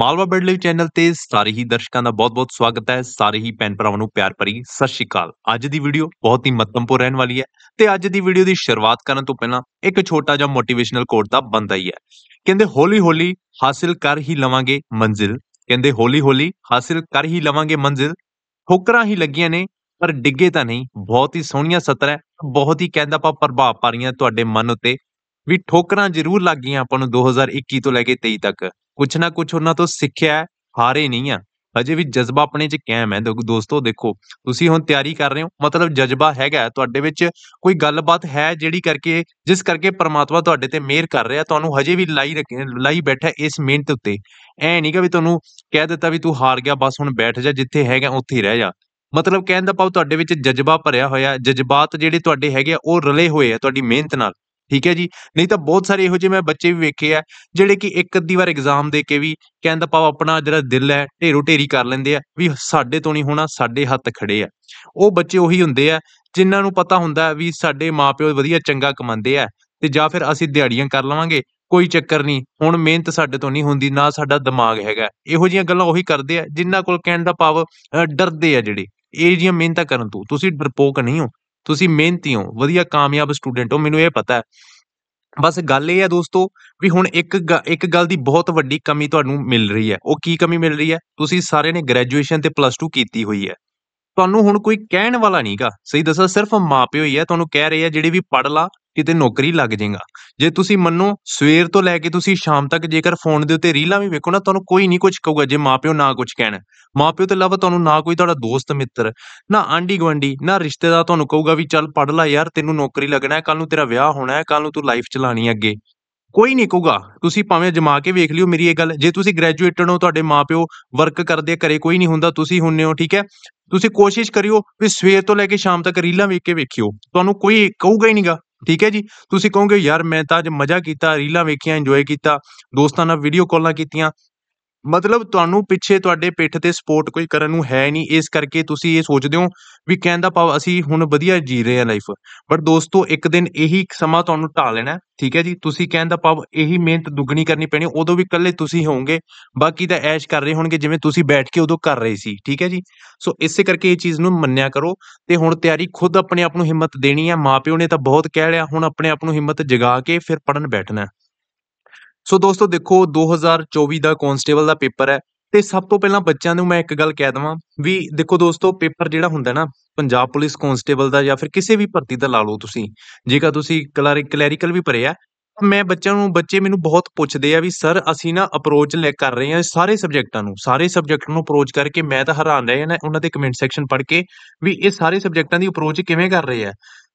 Malwa bed channel ਤੇ ਸਾਰੇ ਹੀ ਦਰਸ਼ਕਾਂ ਦਾ ਬਹੁਤ-ਬਹੁਤ ਸਵਾਗਤ ਹੈ ਸਾਰੇ ਹੀ ਪੈਨ ਭਰਾਵਾਂ ਨੂੰ ਪਿਆਰ ਭਰੀ ਸਤਿ ਸ਼੍ਰੀ ਅਕਾਲ ਅੱਜ ਦੀ ਵੀਡੀਓ ਬਹੁਤ ਹੀ ਮਹੱਤਵਪੂਰਨ ਰਹਿਣ ਵਾਲੀ ਹੈ ਤੇ ਅੱਜ ਦੀ ਵੀਡੀਓ ਦੀ ਸ਼ੁਰੂਆਤ ਕਰਨ ਤੋਂ ਪਹਿਲਾਂ ਇੱਕ ਛੋਟਾ ਜਿਹਾ ਮੋਟੀਵੇਸ਼ਨਲ ਕੋਟ ਦਾ ਬੰਦਾ ਹੀ ਹੈ ਕਹਿੰਦੇ ਹੌਲੀ-ਹੌਲੀ ਹਾਸਿਲ ਕਰ ਹੀ ਲਵਾਂਗੇ ਮੰਜ਼ਿਲ ਕਹਿੰਦੇ ਹੌਲੀ-ਹੌਲੀ ਹਾਸਿਲ ਕਰ ਹੀ ਲਵਾਂਗੇ ਮੰਜ਼ਿਲ ਠੋਕਰਾਂ ਹੀ ਲੱਗੀਆਂ ਨੇ ਪਰ ਡਿੱਗੇ ਤਾਂ ਨਹੀਂ ਬਹੁਤ ਹੀ ਸੋਹਣੀਆਂ ਸਤਰ ਹੈ ਬਹੁਤ ਹੀ ਕਹਿੰਦਾ ਆਪਾਂ ਪ੍ਰਭਾਵ ਪਾ ਰਹੀਆਂ ਤੁਹਾਡੇ ਮਨ ਉੱਤੇ ਵੀ ਠੋਕਰਾਂ ਜ਼ਰੂਰ ਲੱਗੀਆਂ ਆਪਾਂ ਨੂੰ 2021 ਤੋਂ ਲੈ ਕੇ 23 ਤੱਕ ਕੁਝ ਨਾ ਕੁਝ ਉਹਨਾਂ ਤੋਂ ਸਿੱਖਿਆ ਹਾਰੇ ਨਹੀਂ ਆ ਅਜੇ ਵੀ ਜਜ਼ਬਾ ਆਪਣੇ 'ਚ ਕਾਇਮ ਹੈ ਦੋਸਤੋ ਦੇਖੋ ਤੁਸੀਂ ਹੁਣ ਤਿਆਰੀ ਕਰ ਰਹੇ ਹੋ ਮਤਲਬ ਜਜ਼ਬਾ ਹੈਗਾ ਤੁਹਾਡੇ ਵਿੱਚ ਕੋਈ ਗੱਲਬਾਤ ਹੈ ਜਿਹੜੀ ਕਰਕੇ ਜਿਸ ਕਰਕੇ ਪ੍ਰਮਾਤਮਾ ਤੁਹਾਡੇ ਤੇ ਮਿਹਰ ਕਰ ਰਿਹਾ ਤੁਹਾਨੂੰ ਹਜੇ ਵੀ ਲਾਈ ਰੱਖੇ- ਲਾਈ ਬੈਠਾ ਇਸ ਮਿਹਨਤ ਉੱਤੇ ਐ ਨਹੀਂਗਾ ਵੀ ਤੁਹਾਨੂੰ ਕਹਿ ਦਿੱਤਾ ਵੀ ਤੂੰ ਹਾਰ ਗਿਆ ਬਸ ਹੁਣ ਬੈਠ ਜਾ ਜਿੱਥੇ ਹੈਗਾ ਉੱਥੇ ਹੀ ਰਹਿ ਜਾ ਮਤਲਬ ਕਹਿਣ ਦਾ ਭਾਵ ਤੁਹਾਡੇ ਵਿੱਚ ਜਜ਼ਬਾ ਭਰਿਆ ਹੋਇਆ ਜਜ਼ਬਾਤ ਜਿਹੜੇ ਤੁਹਾਡੇ ਹੈਗੇ ਉਹ ਰਲੇ ਹੋਏ ਆ ਤੁਹਾਡੀ ਮਿਹਨਤ ਨਾਲ ਠੀਕ ਹੈ ਜੀ ਨਹੀਂ ਤਾਂ ਬਹੁਤ ਸਾਰੇ ਇਹੋ ਜਿਹੇ ਮੈਂ ਬੱਚੇ ਵੀ ਵੇਖੇ ਆ ਜਿਹੜੇ ਕਿ ਇੱਕ ਅੱਧੀ ਵਾਰ ਐਗਜ਼ਾਮ ਦੇ ਕੇ ਵੀ ਕਹਿੰਦਾ ਪਾਓ ਆਪਣਾ ਜਿਹੜਾ ਦਿਲ ਹੈ ਢੇਰੋ ਢੇਰੀ ਕਰ ਲੈਂਦੇ ਆ ਵੀ ਸਾਡੇ ਤੋਂ ਨਹੀਂ ਹੋਣਾ ਸਾਡੇ ਹੱਥ ਖੜੇ ਆ ਉਹ ਬੱਚੇ ਉਹੀ ਹੁੰਦੇ ਆ ਜਿਨ੍ਹਾਂ ਨੂੰ ਪਤਾ ਹੁੰਦਾ ਵੀ ਸਾਡੇ ਮਾਪਿਓ ਵਧੀਆ ਚੰਗਾ ਕਮਾਉਂਦੇ ਆ ਤੇ ਜਾਂ ਫਿਰ ਅਸੀਂ ਦਿਹਾੜੀਆਂ ਕਰ ਲਵਾਂਗੇ ਕੋਈ ਚੱਕਰ ਨਹੀਂ ਹੁਣ ਮਿਹਨਤ ਸਾਡੇ ਤੋਂ ਨਹੀਂ ਹੁੰਦੀ ਨਾ ਸਾਡਾ ਦਿਮਾਗ ਹੈਗਾ ਇਹੋ ਜੀਆਂ ਗੱਲਾਂ ਉਹੀ ਕਰਦੇ ਆ ਜਿਨ੍ਹਾਂ ਕੋਲ ਕਹਿਣ ਦਾ ਪਾਵ ਡਰਦੇ ਆ ਜਿਹੜੇ ਇਹ ਜੀਆਂ ਮਿਹਨਤਾਂ ਕਰਨ ਤੋਂ ਤੁਸੀਂ ਡਰਪੋਕ ਨਹੀਂ ਹੋ ਤੁਸੀਂ ਮਿਹਨਤੀ ਹੋ ਵਧੀਆ ਕਾਮਯਾਬ ਸਟੂਡੈਂਟ ਹੋ ਮੈਨੂੰ ਇਹ ਪਤਾ ਹੈ ਬਸ ਗੱਲ ਇਹ ਹੈ ਦੋਸਤੋ ਵੀ ਹੁਣ ਇੱਕ ਇੱਕ ਗੱਲ ਦੀ ਬਹੁਤ ਵੱਡੀ ਕਮੀ ਤੁਹਾਨੂੰ ਮਿਲ ਰਹੀ ਹੈ ਉਹ ਕੀ ਕਮੀ ਮਿਲ ਰਹੀ ਹੈ ਤੁਸੀਂ ਸਾਰੇ ਨੇ ਗ੍ਰੈਜੂਏਸ਼ਨ ਤੇ ਪਲੱਸ 2 ਕੀਤੀ ਹੋਈ ਹੈ ਤੁਹਾਨੂੰ ਹੁਣ ਕੋਈ ਕਹਿਣ ਵਾਲਾ ਨਹੀਂਗਾ ਸਹੀ ਦੱਸਾਂ ਸਿਰਫ ਮਾਪਿਓ ਹੀ ਹੈ ਤੁਹਾਨੂੰ ਕਹਿ ਰਹੇ ਆ ਜਿਹੜੇ ਵੀ ਪੜ ਲਾ ਕਿਤੇ ਨੌਕਰੀ ਲੱਗ ਜਾਏਗਾ ਜੇ ਤੁਸੀਂ ਮੰਨੋ ਸਵੇਰ ਤੋਂ ਲੈ ਕੇ ਤੁਸੀਂ ਸ਼ਾਮ ਤੱਕ ਜੇਕਰ ਫੋਨ ਦੇ ਉੱਤੇ ਰੀਲਾਂ ਵੀ ਵੇਖੋ ਨਾ ਤੁਹਾਨੂੰ ਕੋਈ ਨਹੀਂ ਕੁਝ ਕਹੂਗਾ ਜੇ ਮਾਪਿਓ ਨਾ ਕੁਝ ਕਹਿਣ ਮਾਪਿਓ ਤੇ ਇਲਾਵਾ ਤੁਹਾਨੂੰ ਨਾ ਕੋਈ ਤੁਹਾਡਾ ਦੋਸਤ ਮਿੱਤਰ ਨਾ ਆਂਡੀ ਗਵੰਡੀ ਨਾ ਰਿਸ਼ਤੇਦਾਰ ਤੁਹਾਨੂੰ ਕਹੂਗਾ ਵੀ ਚੱਲ ਪੜ ਲੈ ਯਾਰ ਤੈਨੂੰ ਨੌਕਰੀ ਲੱਗਣਾ ਹੈ ਕੱਲ ਨੂੰ ਤੇਰਾ ਵਿਆਹ ਹੋਣਾ ਹੈ ਕੱਲ ਨੂੰ ਤੂੰ ਲਾਈਫ ਚਲਾਣੀ ਹੈ ਅੱਗੇ ਕੋਈ ਨਹੀਂ ਕਹੂਗਾ ਤੁਸੀਂ ਭਾਵੇਂ ਜਮਾ ਕੇ ਵੇਖ ਲਿਓ ਮੇਰੀ ਇਹ ਗੱਲ ਜੇ ਤੁਸੀਂ ਗ੍ਰੈਜੂਏਟਡ ਹੋ ਤੁਹਾਡੇ ਮਾਪਿਓ ਵਰਕ ਕਰਦੇ ਘਰੇ ਕੋਈ ਨਹੀਂ ਹੁੰਦਾ ਤੁਸੀਂ ਹੁੰਨੇ ਹੋ ਠੀਕ ਹੈ ਤੁਸੀਂ ਕੋਸ਼ਿਸ਼ ਕਰਿਓ ਵੀ ਸਵੇਰ ਤੋਂ ਲੈ ਕੇ ਸ਼ਾਮ ਤੱਕ ਰੀਲਾਂ ਵੇਖ ਕੇ ਵੇਖਿਓ ਤੁਹਾਨੂੰ ਕੋਈ ਕਹੂਗਾ ਹੀ ਨਹੀਂਗਾ ਠੀਕ ਹੈ ਜੀ ਤੁਸੀਂ ਕਹੋਗੇ ਯਾਰ ਮੈਂ ਤਾਂ ਅੱਜ ਮਜ਼ਾ ਕੀਤਾ ਰੀਲਾਂ ਵੇਖੀਆਂ ਇੰਜੋਏ ਕੀਤਾ ਦੋਸਤਾਂ ਨਾਲ ਵੀਡੀਓ ਕਾਲਾਂ ਕੀਤੀਆਂ ਮਤਲਬ ਤੁਹਾਨੂੰ ਪਿੱਛੇ ਤੁਹਾਡੇ ਪਿੱਠ 'ਤੇ ਸਪੋਰਟ ਕੋਈ ਕਰਨ ਨੂੰ ਹੈ ਨਹੀਂ ਇਸ ਕਰਕੇ ਤੁਸੀਂ ਇਹ ਸੋਚਦੇ ਹੋ ਵੀ ਕਹਿੰਦਾ ਪਾ ਅਸੀਂ ਹੁਣ ਵਧੀਆ ਜੀ ਰਹੇ ਹਾਂ ਲਾਈਫ ਬਟ ਦੋਸਤੋ ਇੱਕ ਦਿਨ ਇਹੀ ਸਮਾਂ ਤੁਹਾਨੂੰ ਢਾ ਲੈਣਾ ਠੀਕ ਹੈ ਜੀ ਤੁਸੀਂ ਕਹਿੰਦਾ ਪਾ ਇਹੀ ਮਿਹਨਤ ਦੁੱਗਣੀ ਕਰਨੀ ਪੈਣੀ ਉਦੋਂ ਵੀ ਇਕੱਲੇ ਤੁਸੀਂ ਹੋਵੋਗੇ ਬਾਕੀ ਤਾਂ ਐਸ਼ ਕਰ ਰਹੇ ਹੋਣਗੇ ਜਿਵੇਂ ਤੁਸੀਂ ਬੈਠ ਕੇ ਉਦੋਂ ਕਰ ਰਹੇ ਸੀ ਠੀਕ ਹੈ ਜੀ ਸੋ ਇਸੇ ਕਰਕੇ ਇਹ ਚੀਜ਼ ਨੂੰ ਮੰਨਿਆ ਕਰੋ ਤੇ ਹੁਣ ਤਿਆਰੀ ਖੁਦ ਆਪਣੇ ਆਪ ਨੂੰ ਹਿੰਮਤ ਦੇਣੀ ਹੈ ਮਾਪਿਓ ਨੇ ਤਾਂ ਬਹੁਤ ਕਹਿ ਲਿਆ ਹੁਣ ਆਪਣੇ ਆਪ ਨੂੰ ਹਿੰਮਤ ਜਗਾ ਕੇ ਫਿਰ ਪੜਨ ਬੈਠਣਾ ਸੋ ਦੋਸਤੋ ਦੇਖੋ 2024 ਦਾ ਕਨਸਟੇਬਲ ਦਾ ਪੇਪਰ ਹੈ ਤੇ ਸਭ ਤੋਂ ਪਹਿਲਾਂ ਬੱਚਿਆਂ ਨੂੰ ਮੈਂ ਇੱਕ ਗੱਲ ਕਹਿ ਦਵਾਂ ਵੀ ਦੇਖੋ ਦੋਸਤੋ ਪੇਪਰ ਜਿਹੜਾ ਹੁੰਦਾ ਨਾ ਪੰਜਾਬ ਪੁਲਿਸ ਕਨਸਟੇਬਲ ਦਾ ਜਾਂ ਫਿਰ ਕਿਸੇ ਵੀ ਭਰਤੀ ਦਾ ਲਾ ਲਓ ਤੁਸੀਂ ਜੇਕਰ ਤੁਸੀਂ ਕਲੈਰੀਕਲ ਵੀ ਭਰਿਆ ਮੈਂ ਬੱਚਿਆਂ ਨੂੰ ਬੱਚੇ ਮੈਨੂੰ ਬਹੁਤ ਪੁੱਛਦੇ ਆ ਵੀ ਸਰ ਅਸੀਂ ਨਾ ਅਪਰੋਚ ਲੈ ਕਰ ਰਹੇ ਆ ਸਾਰੇ ਸਬਜੈਕਟਾਂ ਨੂੰ ਸਾਰੇ ਸਬਜੈਕਟ ਨੂੰ ਅਪਰੋਚ ਕਰਕੇ ਮੈਂ ਤਾਂ ਹੈਰਾਨ ਰਹਿ ਜਾਂਦਾ ਉਹਨਾਂ ਦੇ ਕਮੈਂਟ ਸੈਕਸ਼ਨ ਪੜ੍ਹ ਕੇ ਵੀ ਇਹ ਸਾਰੇ ਸਬਜੈਕਟਾਂ ਦੀ ਅਪਰੋਚ ਕਿਵੇਂ ਕਰ ਰਹੇ ਆ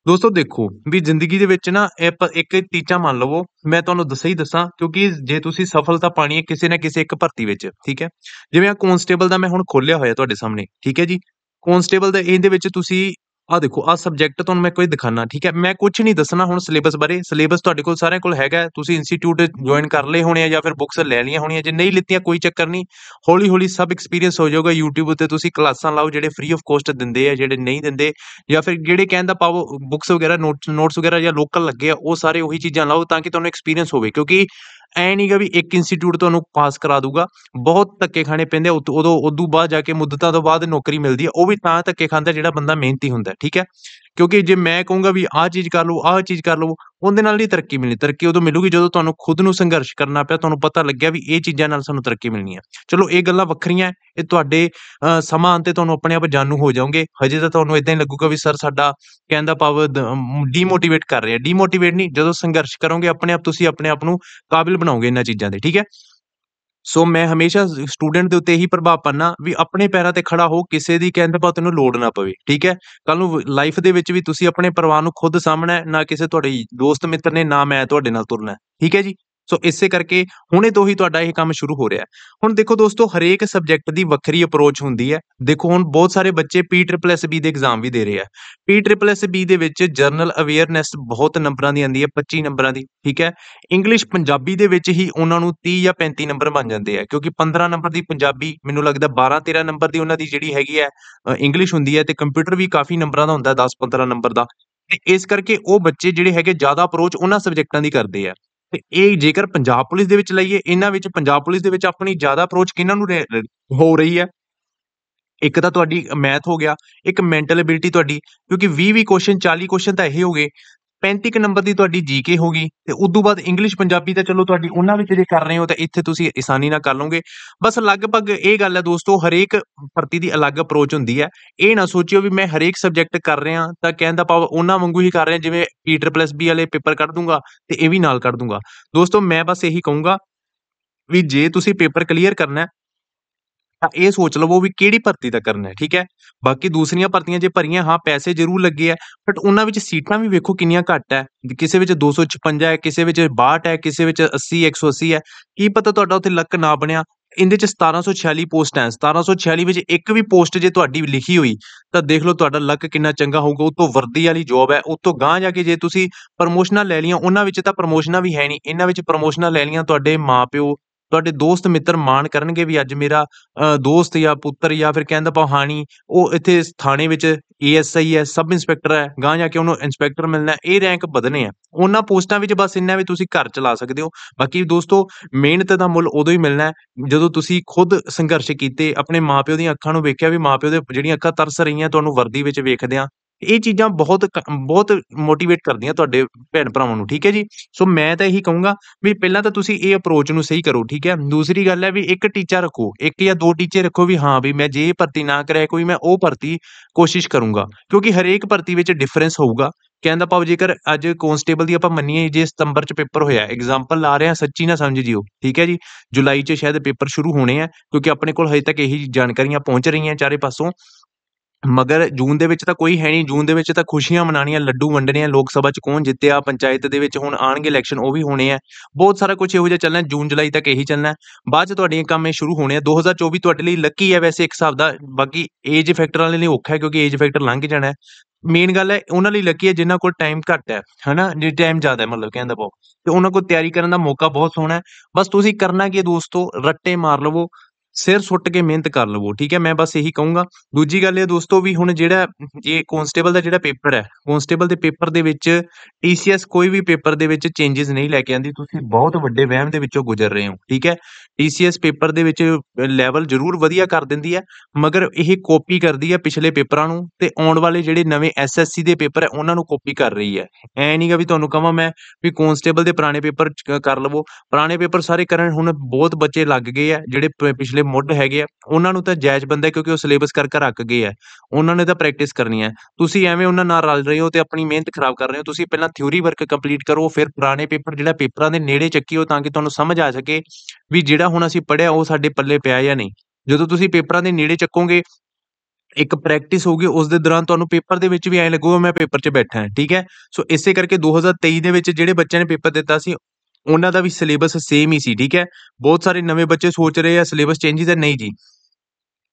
ਦੋਸਤੋ ਦੇਖੋ ਵੀ ਜ਼ਿੰਦਗੀ ਦੇ ਵਿੱਚ ਨਾ ਇੱਕ ਟੀਚਾ ਮੰਨ ਲਵੋ ਮੈਂ ਤੁਹਾਨੂੰ ਦੱਸ ਹੀ ਦੱਸਾਂ ਕਿਉਂਕਿ ਜੇ ਤੁਸੀਂ ਸਫਲਤਾ ਪਾਣੀ ਹੈ ਕਿਸੇ ਨਾ ਕਿਸੇ ਇੱਕ ਭਰਤੀ ਵਿੱਚ ਠੀਕ ਹੈ ਜਿਵੇਂ ਆ ਕਨਸਟੇਬਲ ਦਾ ਮੈਂ ਹੁਣ ਖੋਲਿਆ ਹੋਇਆ ਤੁਹਾਡੇ ਸਾਹਮਣੇ ਠੀਕ ਹੈ ਜੀ ਕਨਸਟੇਬਲ ਦਾ ਇਹਦੇ ਵਿੱਚ ਤੁਸੀਂ ਆ ਦੇਖੋ ਆ ਸਬਜੈਕਟ ਤੁਹਾਨੂੰ ਮੈਂ ਕੋਈ ਦਿਖਾਣਾ ਠੀਕ ਹੈ ਮੈਂ ਕੁਝ ਨਹੀਂ ਦੱਸਣਾ ਹੁਣ ਸਿਲੇਬਸ ਬਾਰੇ ਸਿਲੇਬਸ ਤੁਹਾਡੇ ਕੋਲ ਸਾਰਿਆਂ ਕੋਲ ਹੈਗਾ ਤੁਸੀਂ ਇੰਸਟੀਚਿਊਟ ਜੁਆਇਨ ਕਰ ਲਏ ਹੋਣੇ ਆ ਜਾਂ ਫਿਰ ਬੁੱਕਸ ਲੈ ਲਈਆਂ ਹੋਣੀਆਂ ਜੇ ਨਹੀਂ ਲਿੱਤੀਆਂ ਕੋਈ ਚੱਕਰ ਨਹੀਂ ਹੌਲੀ ਹੌਲੀ ਸਭ ਐਕਸਪੀਰੀਅੰਸ ਹੋ ਜਾਊਗਾ YouTube ਉੱਤੇ ਤੁਸੀਂ ਕਲਾਸਾਂ ਲਾਓ ਜਿਹੜੇ ਫ੍ਰੀ ਆਫ ਕੋਸਟ ਦਿੰਦੇ ਆ ਜਿਹੜੇ ਨਹੀਂ ਦਿੰਦੇ ਜਾਂ ਫਿਰ ਜਿਹੜੇ ਕਹਿੰਦਾ ਪਾਓ ਬੁੱਕਸ ਵਗੈਰਾ ਨੋਟਸ ਵਗੈਰਾ ਜਾਂ ਲੋਕਲ ਲੱਗੇ ਆ ਉਹ ਸਾਰੇ ਉਹੀ ਚੀਜ਼ਾਂ ਲਾਓ ਤਾਂ ਕਿ ਤੁਹਾਨੂੰ ਐਕਸਪੀਰੀਅੰਸ ਹੋਵੇ ਕਿਉਂਕਿ ਐ ਨਹੀਂਗਾ ਵੀ ਇੱਕ ਇੰਸਟੀਚਿਊਟ ਤੁਹਾਨੂੰ ਪਾਸ ਕਰਾ ਦੂਗਾ ਬਹੁਤ ਧੱਕੇ ਖਾਣੇ ਪੈਂਦੇ ਉਦੋਂ ਉਦੋਂ ਬਾਅਦ ਜਾ ਕੇ ਮੁੱਦਤਾਂ ਤੋਂ ਬਾਅਦ ਨੌਕਰੀ ਮਿਲਦੀ ਹੈ ਉਹ ਵੀ ਤਾਂ ਧੱਕੇ ਖਾਂਦਾ ਜਿਹੜਾ ਬੰਦਾ ਮਿਹਨਤੀ ਹੁੰਦਾ ਠੀਕ ਹੈ ਕਿਉਂਕਿ ਜੇ ਮੈਂ ਕਹੂੰਗਾ ਵੀ ਆਹ ਚੀਜ਼ ਕਰ ਲਓ ਆਹ ਚੀਜ਼ ਕਰ ਲਓ ਉਹਦੇ ਨਾਲ ਨਹੀਂ ਤਰੱਕੀ ਮਿਲਣੀ ਤਰੱਕੀ ਉਦੋਂ ਮਿਲੂਗੀ ਜਦੋਂ ਤੁਹਾਨੂੰ ਖੁਦ ਨੂੰ ਸੰਘਰਸ਼ ਕਰਨਾ ਪਿਆ ਤੁਹਾਨੂੰ ਪਤਾ ਲੱਗਿਆ ਵੀ ਇਹ ਚੀਜ਼ਾਂ ਨਾਲ ਸਾਨੂੰ ਤਰੱਕੀ ਮਿਲਣੀ ਹੈ ਚਲੋ ਇਹ ਗੱਲਾਂ ਵੱਖਰੀਆਂ ਇਹ ਤੁਹਾਡੇ ਸਮਾਂ ਅੰਤੇ ਤੁਹਾਨੂੰ ਆਪਣੇ ਆਪ ਜਾਣੂ ਹੋ ਜਾਓਗੇ ਹਜੇ ਤਾਂ ਤੁਹਾਨੂੰ ਇਦਾਂ ਹੀ ਲੱਗੂਗਾ ਵੀ ਸਰ ਸਾਡਾ ਕਹਿੰਦਾ ਪਾਵਰ ਡੀਮੋਟੀਵੇਟ ਕਰ ਰਿਹਾ ਡੀਮੋਟੀਵੇਟ ਨਹੀਂ ਜਦੋਂ ਸੰਘਰਸ਼ ਕਰੋਗੇ ਆਪਣੇ ਆਪ ਤੁਸੀਂ ਆਪਣੇ ਆਪ ਨੂੰ ਕਾਬਿਲ ਬਣਾਓਗੇ ਇਹਨਾਂ ਚੀਜ਼ਾਂ ਦੇ ਠੀਕ ਹੈ ਸੋ ਮੈਂ ਹਮੇਸ਼ਾ ਸਟੂਡੈਂਟ ਦੇ ਉੱਤੇ ਹੀ ਪ੍ਰਭਾਵ ਪਾਣਾ ਵੀ ਆਪਣੇ ਪੈਰਾਂ ਤੇ ਖੜਾ ਹੋ ਕਿਸੇ ਦੀ ਕਹਿੰਦੇ ਪਾ ਤੈਨੂੰ ਲੋੜ ਨਾ ਪਵੇ ਠੀਕ ਹੈ ਕੱਲ ਨੂੰ ਲਾਈਫ ਦੇ ਵਿੱਚ ਵੀ ਤੁਸੀਂ ਆਪਣੇ ਪਰਿਵਾਰ ਨੂੰ ਖੁਦ ਸਾਹਮਣਾ ਨਾ ਕਿਸੇ ਤੁਹਾਡੇ ਦੋਸਤ ਮਿੱਤਰ ਨੇ ਨਾ ਮੈਂ ਤੁਹਾਡੇ ਨਾਲ ਤੁਰਨਾ ਠੀਕ ਹੈ ਜੀ ਸੋ ਇਸੇ ਕਰਕੇ ਹੁਣੇ ਤੋਂ ਹੀ ਤੁਹਾਡਾ ਇਹ ਕੰਮ ਸ਼ੁਰੂ ਹੋ ਰਿਹਾ ਹੈ ਹੁਣ ਦੇਖੋ ਦੋਸਤੋ ਹਰੇਕ ਸਬਜੈਕਟ ਦੀ ਵੱਖਰੀ ਅਪਰੋਚ ਹੁੰਦੀ ਹੈ ਦੇਖੋ ਹੁਣ ਬਹੁਤ ਸਾਰੇ ਬੱਚੇ ਪੀ ਟ੍ਰਿਪਲ ਐਸ ਬੀ ਦੇ ਐਗਜ਼ਾਮ ਵੀ ਦੇ ਰਹੇ ਆ ਪੀ ਟ੍ਰਿਪਲ ਐਸ ਬੀ ਦੇ ਵਿੱਚ ਜਰਨਲ ਅਵੇਅਰਨੈਸ ਬਹੁਤ ਨੰਬਰਾਂ ਦੀ ਆਂਦੀ ਹੈ 25 ਨੰਬਰਾਂ ਦੀ ਠੀਕ ਹੈ ਇੰਗਲਿਸ਼ ਪੰਜਾਬੀ ਦੇ ਵਿੱਚ ਹੀ ਉਹਨਾਂ ਨੂੰ 30 ਜਾਂ 35 ਨੰਬਰ ਬਣ ਜਾਂਦੇ ਆ ਕਿਉਂਕਿ 15 ਨੰਬਰ ਦੀ ਪੰਜਾਬੀ ਮੈਨੂੰ ਲੱਗਦਾ 12 13 ਨੰਬਰ ਦੀ ਉਹਨਾਂ ਦੀ ਜਿਹੜੀ ਹੈਗੀ ਹੈ ਇੰਗਲਿਸ਼ ਹੁੰਦੀ ਹੈ ਤੇ ਕੰਪਿਊਟਰ ਵੀ ਕਾਫੀ ਨੰਬਰਾਂ ਦਾ ਹੁੰਦਾ 10 15 ਨੰਬਰ ਦਾ ਤੇ ਇਸ ਕਰਕੇ ਉਹ ਬੱਚੇ ਜਿਹੜੇ ਹੈਗੇ ਜ਼ਿਆਦਾ ਅਪਰੋਚ ਉਹਨਾਂ ਸਬਜੈਕਟਾਂ ਦੀ ਕਰਦੇ ਆ ਤੇ ਇਹ ਜੇਕਰ ਪੰਜਾਬ ਪੁਲਿਸ ਦੇ ਵਿੱਚ ਲਈਏ ਇਹਨਾਂ ਵਿੱਚ ਪੰਜਾਬ ਪੁਲਿਸ ਦੇ ਵਿੱਚ ਆਪਣੀ ਜ਼ਿਆਦਾ ਅਪਰੋਚ ਕਿਹਨਾਂ ਨੂੰ ਹੋ ਰਹੀ ਹੈ ਇੱਕ ਤਾਂ ਤੁਹਾਡੀ ਮੈਥ ਹੋ ਗਿਆ ਇੱਕ ਮੈਂਟਲ ਐਬਿਲਿਟੀ ਤੁਹਾਡੀ ਕਿਉਂਕਿ 20 20 ਕੁਐਸਚਨ 40 ਕੁਐਸਚਨ ਤਾਂ ਇਹ ਹੋਗੇ 35 ਨੰਬਰ ਦੀ ਤੁਹਾਡੀ ਜੀਕੇ ਹੋ ਗਈ ਤੇ ਉਸ ਤੋਂ ਬਾਅਦ ਇੰਗਲਿਸ਼ ਪੰਜਾਬੀ ਤਾਂ ਚਲੋ ਤੁਹਾਡੀ ਉਹਨਾਂ ਵਿੱਚ ਜੇ ਕਰ ਰਹੇ ਹੋ ਤਾਂ ਇੱਥੇ ਤੁਸੀਂ ਆਸਾਨੀ ਨਾਲ ਕਰ ਲਓਗੇ ਬਸ ਲਗਭਗ ਇਹ ਗੱਲ ਹੈ ਦੋਸਤੋ ਹਰੇਕ ਭਰਤੀ ਦੀ ਅਲੱਗ ਅਪਰੋਚ ਹੁੰਦੀ ਹੈ ਇਹ ਨਾ ਸੋਚਿਓ ਵੀ ਮੈਂ ਹਰੇਕ ਸਬਜੈਕਟ ਕਰ ਰਿਹਾ ਤਾਂ ਕਹਿੰਦਾ ਪਾਵ ਉਹਨਾਂ ਵਾਂਗੂ ਹੀ ਕਰ ਰਿਹਾ ਜਿਵੇਂ ਪੀਟਰ ਪਲੱਸ ਬੀ ਵਾਲੇ ਪੇਪਰ ਕੱਢ ਦੂੰਗਾ ਤੇ ਇਹ ਵੀ ਨਾਲ ਕੱਢ ਦੂੰਗਾ ਦੋਸਤੋ ਮੈਂ ਬਸ ਇਹੀ ਕਹੂੰਗਾ ਵੀ ਜੇ ਤੁਸੀਂ ਪੇਪਰ ਕਲੀਅਰ ਕਰਨਾ ਹੈ ਤਾਂ ਇਹ ਸੋਚ ਲਵੋ ਵੀ ਕਿਹੜੀ ਭਰਤੀ ਦਾ ਕਰਨਾ ਹੈ ਠੀਕ ਹੈ ਬਾਕੀ ਦੂਸਰੀਆਂ ਭਰਤੀਆਂ ਜੇ ਭਰੀਆਂ ਹਾਂ ਪੈਸੇ ਜ਼ਰੂਰ ਲੱਗੇ ਆ ਬਟ ਉਹਨਾਂ ਵਿੱਚ ਸੀਟਾਂ ਵੀ ਵੇਖੋ ਕਿੰਨੀਆਂ ਘੱਟ ਹੈ ਕਿਸੇ ਵਿੱਚ 256 ਹੈ ਕਿਸੇ ਵਿੱਚ 62 ਹੈ ਕਿਸੇ ਵਿੱਚ 80 180 ਹੈ ਕੀ ਪਤਾ ਤੁਹਾਡਾ ਉੱਥੇ ਲੱਕ ਨਾ ਬਣਿਆ ਇਹਦੇ ਚ 1746 ਪੋਸਟਾਂ 1746 ਵਿੱਚ ਇੱਕ ਵੀ ਪੋਸਟ ਜੇ ਤੁਹਾਡੀ ਲਿਖੀ ਹੋਈ ਤਾਂ ਦੇਖ ਲਓ ਤੁਹਾਡਾ ਲੱਕ ਕਿੰਨਾ ਚੰਗਾ ਹੋਊਗਾ ਉਹ ਤੋਂ ਵਰਦੀ ਵਾਲੀ ਜੌਬ ਹੈ ਉਹ ਤੋਂ ਗਾਂ ਜਾ ਕੇ ਜੇ ਤੁਸੀਂ ਪ੍ਰਮੋਸ਼ਨਾਂ ਲੈ ਲਈਆਂ ਉਹਨਾਂ ਵਿੱਚ ਤਾਂ ਪ੍ਰਮੋਸ਼ਨਾਂ ਵੀ ਹੈ ਨਹੀਂ ਇਹਨਾਂ ਵਿੱਚ ਪ੍ਰਮੋਸ਼ਨਾਂ ਲੈ ਲਈਆਂ ਤੁਹਾਡੇ ਮਾਪਿਓ ਤੁਹਾਡੇ ਦੋਸਤ ਮਿੱਤਰ ਮਾਣ ਕਰਨਗੇ ਵੀ ਅੱਜ ਮੇਰਾ ਦੋਸਤ ਜਾਂ ਪੁੱਤਰ ਜਾਂ ਫਿਰ ਕਹਿੰਦਾ ਪਹਾਣੀ ਉਹ ਇੱਥੇ ਥਾਣੇ ਵਿੱਚ ਏਐਸਆਈ ਹੈ ਸਬ ਇੰਸਪੈਕਟਰ ਹੈ ਗਾਂ ਜਾ ਕੇ ਉਹਨੂੰ ਇੰਸਪੈਕਟਰ ਮਿਲਣਾ ਇਹ ਰੈਂਕ ਵਧਨੇ ਆ ਉਹਨਾਂ ਪੋਸਟਾਂ ਵਿੱਚ ਬਸ ਇੰਨਾ ਵੀ ਤੁਸੀਂ ਘਰ ਚਲਾ ਸਕਦੇ ਹੋ ਬਾਕੀ ਦੋਸਤੋ ਮਿਹਨਤ ਦਾ ਮੁੱਲ ਉਦੋਂ ਹੀ ਮਿਲਣਾ ਜਦੋਂ ਤੁਸੀਂ ਖੁਦ ਸੰਘਰਸ਼ ਕੀਤੇ ਆਪਣੇ ਮਾਪਿਓ ਦੀਆਂ ਅੱਖਾਂ ਨੂੰ ਵੇਖਿਆ ਵੀ ਮਾਪਿਓ ਦੇ ਜਿਹੜੀਆਂ ਅੱਖਾਂ ਤਰਸ ਰਹੀਆਂ ਤੁਹਾਨੂੰ ਵਰਦੀ ਵਿੱਚ ਵੇਖਦਿਆਂ ਇਹ ਚੀਜ਼ਾਂ ਬਹੁਤ ਬਹੁਤ ਮੋਟੀਵੇਟ ਕਰਦੀਆਂ ਤੁਹਾਡੇ ਭੈਣ ਭਰਾਵਾਂ ਨੂੰ ਠੀਕ ਹੈ ਜੀ ਸੋ ਮੈਂ ਤਾਂ ਇਹੀ ਕਹੂੰਗਾ ਵੀ ਪਹਿਲਾਂ ਤਾਂ ਤੁਸੀਂ ਇਹ ਅਪਰੋਚ ਨੂੰ ਸਹੀ ਕਰੋ ਠੀਕ ਹੈ ਦੂਸਰੀ ਗੱਲ ਹੈ ਵੀ ਇੱਕ ਟੀਚਾ ਰੱਖੋ ਇੱਕ ਜਾਂ ਦੋ ਟੀਚੇ ਰੱਖੋ ਵੀ ਹਾਂ ਵੀ ਮੈਂ ਜੇ ਭਰਤੀ ਨਾ ਕਰਿਆ ਕੋਈ ਮੈਂ ਉਹ ਭਰਤੀ ਕੋਸ਼ਿਸ਼ ਕਰੂੰਗਾ ਕਿਉਂਕਿ ਹਰੇਕ ਭਰਤੀ ਵਿੱਚ ਡਿਫਰੈਂਸ ਹੋਊਗਾ ਕਹਿੰਦਾ ਭਾਵ ਜੇਕਰ ਅੱਜ ਕਨਸਟੇਬਲ ਦੀ ਆਪਾਂ ਮੰਨੀਏ ਜੇ ਸਤੰਬਰ ਚ ਪੇਪਰ ਹੋਇਆ ਐਗਜ਼ਾਮਪਲ ਲਾ ਰਹੇ ਆ ਸੱਚੀ ਨਾ ਸਮਝ ਜਿਓ ਠੀਕ ਹੈ ਜੀ ਜੁਲਾਈ ਚ ਸ਼ਾਇਦ ਪੇਪਰ ਸ਼ੁਰੂ ਹੋਣੇ ਆ ਕਿਉਂਕਿ ਆਪਣੇ ਕੋਲ ਹਜੇ ਤੱਕ ਇਹੀ ਜਾਣਕਾਰੀਆਂ ਪਹੁੰਚ ਰਹੀਆਂ ਚਾਰੇ ਪਾਸੋਂ ਮਗਰ ਜੂਨ ਦੇ ਵਿੱਚ ਤਾਂ ਕੋਈ ਹੈ ਨਹੀਂ ਜੂਨ ਦੇ ਵਿੱਚ ਤਾਂ ਖੁਸ਼ੀਆਂ ਮਨਾਣੀਆਂ ਲੱਡੂ ਵੰਡਣੇ ਆ ਲੋਕ ਸਭਾ 'ਚ ਕੌਣ ਜਿੱਤਿਆ ਪੰਚਾਇਤ ਦੇ ਵਿੱਚ ਹੁਣ ਆਣਗੇ ਇਲੈਕਸ਼ਨ ਉਹ ਵੀ ਹੋਣੇ ਆ ਬਹੁਤ ਸਾਰਾ ਕੁਝ ਇਹੋ ਜਿਹਾ ਚੱਲਣਾ ਜੂਨ ਜੁਲਾਈ ਤੱਕ ਇਹੀ ਚੱਲਣਾ ਬਾਅਦ 'ਚ ਤੁਹਾਡੀਆਂ ਕੰਮ ਇਹ ਸ਼ੁਰੂ ਹੋਣੇ ਆ 2024 ਤੁਹਾਡੇ ਲਈ ਲੱਕੀ ਹੈ ਵੈਸੇ ਇੱਕ ਹਿਸਾਬ ਦਾ ਬਾਕੀ ਏਜ ਫੈਕਟਰ ਵਾਲੇ ਲਈ ਔਖਾ ਹੈ ਕਿਉਂਕਿ ਏਜ ਫੈਕਟਰ ਲੰਘ ਜਾਣਾ ਮੇਨ ਗੱਲ ਹੈ ਉਹਨਾਂ ਲਈ ਲੱਕੀ ਹੈ ਜਿਨ੍ਹਾਂ ਕੋਲ ਟਾਈਮ ਘੱਟ ਹੈ ਹਨਾ ਜੇ ਟਾਈਮ ਜ਼ਿਆਦਾ ਹੈ ਮਤਲਬ ਕਹਿੰਦਾ ਬਹੁਤ ਤੇ ਉਹਨਾਂ ਕੋਲ ਤਿਆਰੀ ਕਰਨ ਦਾ ਮੌਕਾ ਬਹੁਤ ਸੋਹਣਾ ਹੈ ਬਸ ਤੁਸੀਂ ਕਰਨਾ ਕੀ ਦੋਸਤੋ ਰੱਟੇ ਮਾਰ ਲਵੋ ਸਿਰ ਸੁੱਟ ਕੇ ਮਿਹਨਤ ਕਰ ਲਵੋ ਠੀਕ ਹੈ ਮੈਂ ਬਸ ਇਹੀ ਕਹੂੰਗਾ ਦੂਜੀ ਗੱਲ ਇਹ ਦੋਸਤੋ ਵੀ ਹੁਣ ਜਿਹੜਾ ਇਹ ਕਨਸਟੇਬਲ ਦਾ ਜਿਹੜਾ ਪੇਪਰ ਹੈ ਕਨਸਟੇਬਲ ਦੇ ਪੇਪਰ ਦੇ ਵਿੱਚ ਟੀਸੀਐਸ ਕੋਈ ਵੀ ਪੇਪਰ ਦੇ ਵਿੱਚ ਚੇਂजेस ਨਹੀਂ ਲੈ ਕੇ ਆਂਦੀ ਤੁਸੀਂ ਬਹੁਤ ਵੱਡੇ ਵਹਿਮ ਦੇ ਵਿੱਚੋਂ ਗੁਜ਼ਰ ਰਹੇ ਹੋ ਠੀਕ ਹੈ ਟੀਸੀਐਸ ਪੇਪਰ ਦੇ ਵਿੱਚ ਲੈਵਲ ਜ਼ਰੂਰ ਵਧੀਆ ਕਰ ਦਿੰਦੀ ਹੈ ਮਗਰ ਇਹ ਕਾਪੀ ਕਰਦੀ ਹੈ ਪਿਛਲੇ ਪੇਪਰਾਂ ਨੂੰ ਤੇ ਆਉਣ ਵਾਲੇ ਜਿਹੜੇ ਨਵੇਂ ਐਸਐਸਸੀ ਦੇ ਪੇਪਰ ਹੈ ਉਹਨਾਂ ਨੂੰ ਕਾਪੀ ਕਰ ਰਹੀ ਹੈ ਐ ਨਹੀਂਗਾ ਵੀ ਤੁਹਾਨੂੰ ਕਹਾਂ ਮੈਂ ਵੀ ਕਨਸਟੇਬਲ ਦੇ ਪੁਰਾਣੇ ਪੇਪਰ ਕਰ ਲਵੋ ਪੁਰਾਣੇ ਪੇਪਰ ਸਾਰੇ ਕਰਨ ਹੁਣ ਬਹੁਤ ਬੱਚੇ ਲੱਗ ਗਏ ਆ ਜਿਹੜੇ ਪਿਛਲੇ ਮੁੱਢ ਹੈਗੇ ਆ ਉਹਨਾਂ ਨੂੰ ਤਾਂ ਜਾਇਜ਼ ਬੰਦਾ ਕਿਉਂਕਿ ਉਹ ਸਿਲੇਬਸ ਕਰ ਕਰ ਰੱਖ ਗਏ ਆ ਉਹਨਾਂ ਨੇ ਤਾਂ ਪ੍ਰੈਕਟਿਸ ਕਰਨੀ ਆ ਤੁਸੀਂ ਐਵੇਂ ਉਹਨਾਂ ਨਾਲ ਰਲ ਰਹੇ ਹੋ ਤੇ ਆਪਣੀ ਮਿਹਨਤ ਖਰਾਬ ਕਰ ਰਹੇ ਹੋ ਤੁਸੀਂ ਪਹਿਲਾਂ ਥਿਊਰੀ ਵਰਕ ਕੰਪਲੀਟ ਕਰੋ ਫਿਰ ਪੁਰਾਣੇ ਪੇਪਰ ਜਿਹੜਾ ਪੇਪਰਾਂ ਦੇ ਨੇੜੇ ਚੱਕੀਓ ਤਾਂ ਕਿ ਤੁਹਾਨੂੰ ਸਮਝ ਆ ਸਕੇ ਵੀ ਜਿਹੜਾ ਹੁਣ ਅਸੀਂ ਪੜਿਆ ਉਹ ਸਾਡੇ ਪੱਲੇ ਪਿਆ ਜਾਂ ਨਹੀਂ ਜਦੋਂ ਤੁਸੀਂ ਪੇਪਰਾਂ ਦੇ ਨੇੜੇ ਚੱਕੋਗੇ ਇੱਕ ਪ੍ਰੈਕਟਿਸ ਹੋਊਗੀ ਉਸ ਦੇ ਦੌਰਾਨ ਤੁਹਾਨੂੰ ਪੇਪਰ ਦੇ ਵਿੱਚ ਵੀ ਐਂ ਲੱਗੂਗਾ ਮੈਂ ਪੇਪਰ 'ਚ ਬੈਠਾ ਹਾਂ ਠੀਕ ਹੈ ਸੋ ਇਸੇ ਕਰਕੇ 2023 ਦੇ ਵਿੱਚ ਜਿਹੜੇ ਬੱਚਿਆਂ ਨੇ ਪੇਪਰ ਦਿੱਤਾ ਸੀ ਉਹਨਾਂ ਦਾ ਵੀ ਸਿਲੇਬਸ ਸੇਮ ਹੀ ਸੀ ਠੀਕ ਹੈ ਬਹੁਤ ਸਾਰੇ ਨਵੇਂ ਬੱਚੇ ਸੋਚ ਰਹੇ ਆ ਸਿਲੇਬਸ ਚੇਂਜਿਸ ਹੈ ਨਹੀਂ ਜੀ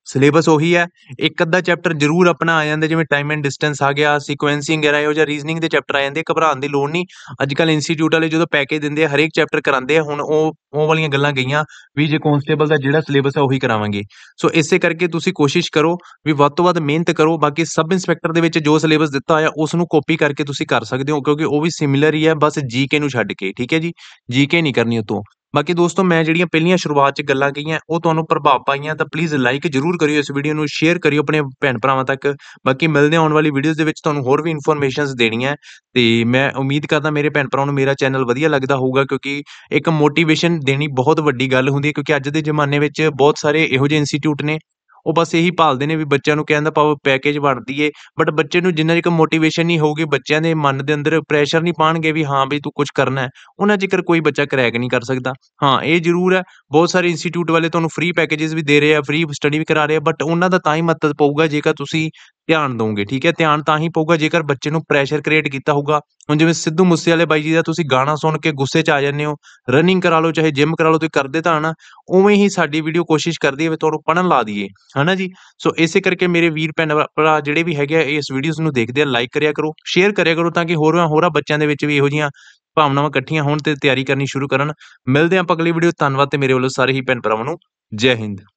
ਸਿਲੇਬਸ ਉਹੀ ਹੈ ਇੱਕ ਅੱਧਾ ਚੈਪਟਰ ਜ਼ਰੂਰ ਆਪਣਾ ਆ ਜਾਂਦਾ ਜਿਵੇਂ ਟਾਈਮ ਐਂਡ ਡਿਸਟੈਂਸ ਆ ਗਿਆ ਸੀਕੁਐਂਸਿੰਗ ਵਗੈਰਾ ਇਹੋ ਜਿਹਾ ਰੀਜ਼ਨਿੰਗ ਦੇ ਚੈਪਟਰ ਆ ਜਾਂਦੇ ਘਬਰਾਉਣ ਦੀ ਲੋੜ ਨਹੀਂ ਅੱਜ ਕੱਲ ਇੰਸਟੀਚਿਊਟ ਵਾਲੇ ਜਦੋਂ ਪੈਕੇਜ ਦਿੰਦੇ ਆ ਹਰੇਕ ਚੈਪਟਰ ਕਰਾਉਂਦੇ ਆ ਹੁਣ ਉਹ ਉਹ ਵਾਲੀਆਂ ਗੱਲਾਂ ਗਈਆਂ ਵੀ ਜੇ ਕਨਸਟੇਬਲ ਦਾ ਜਿਹੜਾ ਸਿਲੇਬਸ ਹੈ ਉਹੀ ਕਰਾਵਾਂਗੇ ਸੋ ਇਸੇ ਕਰਕੇ ਤੁਸੀਂ ਕੋਸ਼ਿਸ਼ ਕਰੋ ਵੀ ਵੱਧ ਤੋਂ ਵੱਧ ਮਿਹਨਤ ਕਰੋ ਬਾਕੀ ਸਬ ਇੰਸਪੈਕਟਰ ਦੇ ਵਿੱਚ ਜੋ ਸਿਲੇਬਸ ਦਿੱਤਾ ਆ ਉਸ ਨੂੰ ਕਾਪੀ ਕਰਕੇ ਤੁਸੀਂ ਕਰ ਸਕਦੇ ਹੋ ਕਿਉਂਕਿ ਉਹ ਵੀ ਸਿਮਿਲਰ ਹੀ ਹੈ ਬਸ ਜੀਕੇ ਨੂੰ ਛੱਡ ਕੇ ਠੀਕ ਹੈ ਜੀ ਜੀਕੇ ਨਹੀਂ ਕਰਨੀ ਉਤੋਂ ਬਾਕੀ ਦੋਸਤੋ ਮੈਂ ਜਿਹੜੀਆਂ ਪਹਿਲੀਆਂ ਸ਼ੁਰੂਆਤ 'ਚ ਗੱਲਾਂ ਕਹੀਆਂ ਉਹ ਤੁਹਾਨੂੰ ਪ੍ਰਭਾਵ ਪਾਈਆਂ ਤਾਂ ਪਲੀਜ਼ ਲਾਈਕ ਜ਼ਰੂਰ ਕਰਿਓ ਇਸ ਵੀਡੀਓ ਨੂੰ ਸ਼ੇਅਰ ਕਰਿਓ ਆਪਣੇ ਭੈਣ ਭਰਾਵਾਂ ਤੱਕ ਬਾਕੀ ਮਿਲਦੇ ਆਉਣ ਵਾਲੀ ਵੀਡੀਓਜ਼ ਦੇ ਵਿੱਚ ਤੁਹਾਨੂੰ ਹੋਰ ਵੀ ਇਨਫੋਰਮੇਸ਼ਨਸ ਦੇਣੀਆਂ ਤੇ ਮੈਂ ਉਮੀਦ ਕਰਦਾ ਮੇਰੇ ਭੈਣ ਭਰਾਵਾਂ ਨੂੰ ਮੇਰਾ ਚੈਨਲ ਵਧੀਆ ਲੱਗਦਾ ਹੋਊਗਾ ਕਿਉਂਕਿ ਇੱਕ ਮੋਟੀਵੇਸ਼ਨ ਦੇਣੀ ਬਹੁਤ ਵੱਡੀ ਗੱਲ ਹੁੰਦੀ ਹੈ ਕਿਉਂਕਿ ਅੱਜ ਦੇ ਜ਼ਮਾਨੇ ਵਿੱਚ ਬਹੁਤ ਸਾਰੇ ਇਹੋ ਜਿਹੇ ਇੰਸਟੀਚਿਊਟ ਨੇ ਉਹ ਬਸ ਇਹੀ ਭਾਲਦੇ ਨੇ ਵੀ ਬੱਚਿਆਂ ਨੂੰ ਕਹਿੰਦਾ ਦਾ ਪੈਕੇਜ ਵੜਦੀ ਦਈਏ ਬਟ ਬੱਚੇ ਨੂੰ ਜਿੰਨਾ ਜਿਕ ਮੋਟੀਵੇਸ਼ਨ ਨਹੀਂ ਹੋਊਗੀ ਬੱਚਿਆਂ ਦੇ ਮਨ ਦੇ ਅੰਦਰ ਪ੍ਰੈਸ਼ਰ ਨਹੀਂ ਪਾਣਗੇ ਵੀ ਹਾਂ ਵੀ ਤੂੰ ਕੁਝ ਕਰਨਾ ਹੈ ਉਹਨਾਂ ਜਿਕਰ ਕੋਈ ਬੱਚਾ ਕਰੈਕ ਨਹੀਂ ਕਰ ਸਕਦਾ ਹਾਂ ਇਹ ਜ਼ਰੂਰ ਹੈ ਬਹੁਤ ਸਾਰੇ ਇੰਸਟੀਚਿਊਟ ਵਾਲੇ ਤੁਹਾਨੂੰ ਫ੍ਰੀ ਪੈਕੇजेस ਵੀ ਦੇ ਰਹੇ ਆ ਫ੍ਰੀ ਸਟੱਡੀ ਵੀ ਕਰਾ ਰਹੇ ਆ ਬਟ ਉਹਨਾਂ ਦਾ ਤਾਂ ਹੀ ਮਤਲਬ ਪਊਗਾ ਜੇਕਰ ਤੁਸੀਂ ਧਿਆਨ ਦੋਗੇ ਠੀਕ ਹੈ ਧਿਆਨ ਤਾਂ ਹੀ ਪਊਗਾ ਜੇਕਰ ਬੱਚੇ ਨੂੰ ਪ੍ਰੈਸ਼ਰ ਕ੍ਰੀਏਟ ਕੀਤਾ ਹੋਊਗਾ ਹੁਣ ਜਿਵੇਂ ਸਿੱਧੂ ਮੂਸੇ ਵਾਲੇ ਬਾਈ ਜੀ ਦਾ ਤੁਸੀਂ ਗਾਣਾ ਸੁਣ ਕੇ ਗੁੱਸੇ 'ਚ ਆ ਜਾਂਦੇ ਹੋ ਰਨਿੰਗ ਕਰਾ ਲਓ ਚਾਹੇ ਜਿਮ ਕਰਾ ਲਓ ਤੇ ਕਰਦੇ ਤਾਂ ਨਾ ਉਵੇਂ ਹੀ ਸਾਡੀ ਵੀਡੀਓ ਕੋਸ਼ਿਸ਼ ਕਰਦੀ ਹੈ ਵੀ ਤੁਹਾਨੂੰ ਪੜਨ ਲਾ ਦਈਏ ਹਨਾ ਜੀ ਸੋ ਇਸੇ ਕਰਕੇ ਮੇਰੇ ਵੀਰ ਭੈਣ ਭਰਾ ਜਿਹੜੇ ਵੀ ਹੈਗੇ ਇਸ ਵੀਡੀਓਜ਼ ਨੂੰ ਦੇਖਦੇ ਆ ਲਾਈਕ ਕਰਿਆ ਕਰੋ ਸ਼ੇਅਰ ਕਰਿਆ ਕਰੋ ਤਾਂ ਕਿ ਹੋਰਾਂ ਹੋਰਾਂ ਬੱਚਿਆਂ ਦੇ ਵਿੱਚ ਵੀ ਇਹੋ ਜੀਆਂ ਭਾਵਨਾਵਾਂ ਇਕੱਠੀਆਂ ਹੋਣ ਤੇ ਤਿਆਰੀ ਕਰਨੀ ਸ਼ੁਰੂ ਕਰਨ ਮਿਲਦੇ ਆਂ ਅਗਲੀ ਵੀਡੀਓ ਧੰਨਵਾਦ ਤੇ ਮੇਰੇ ਵੱਲੋਂ ਸਾਰੇ ਹੀ ਭੈਣ ਭਰਾਵਾਂ ਨੂੰ ਜੈ ਹਿੰਦ